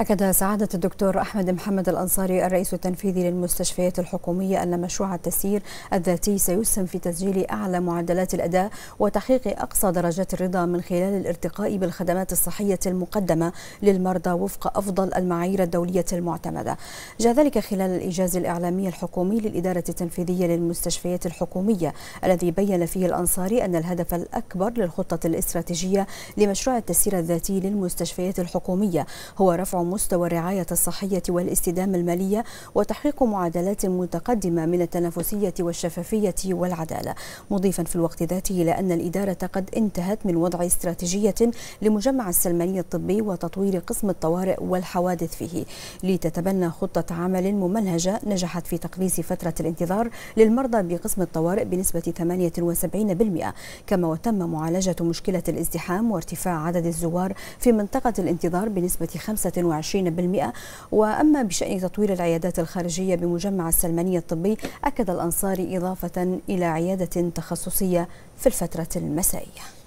أكد سعادة الدكتور أحمد محمد الأنصاري الرئيس التنفيذي للمستشفيات الحكومية أن مشروع التسيير الذاتي سيسهم في تسجيل أعلى معدلات الأداء وتحقيق أقصى درجات الرضا من خلال الارتقاء بالخدمات الصحية المقدمة للمرضى وفق أفضل المعايير الدولية المعتمدة. جاء ذلك خلال الإيجاز الإعلامي الحكومي للإدارة التنفيذية للمستشفيات الحكومية الذي بين فيه الأنصاري أن الهدف الأكبر للخطة الاستراتيجية لمشروع التسيير الذاتي للمستشفيات الحكومية هو رفع مستوى الرعاية الصحية والاستدامة المالية وتحقيق معادلات متقدمة من التنافسية والشفافية والعدالة مضيفا في الوقت ذاته إلى أن الإدارة قد انتهت من وضع استراتيجية لمجمع السلماني الطبي وتطوير قسم الطوارئ والحوادث فيه لتتبنى خطة عمل ممنهجة نجحت في تقليص فترة الانتظار للمرضى بقسم الطوارئ بنسبة 78% كما وتم معالجة مشكلة الازدحام وارتفاع عدد الزوار في منطقة الانتظار بنسبة وأما بشأن تطوير العيادات الخارجية بمجمع السلمانية الطبي أكد الأنصاري إضافة إلى عيادة تخصصية في الفترة المسائية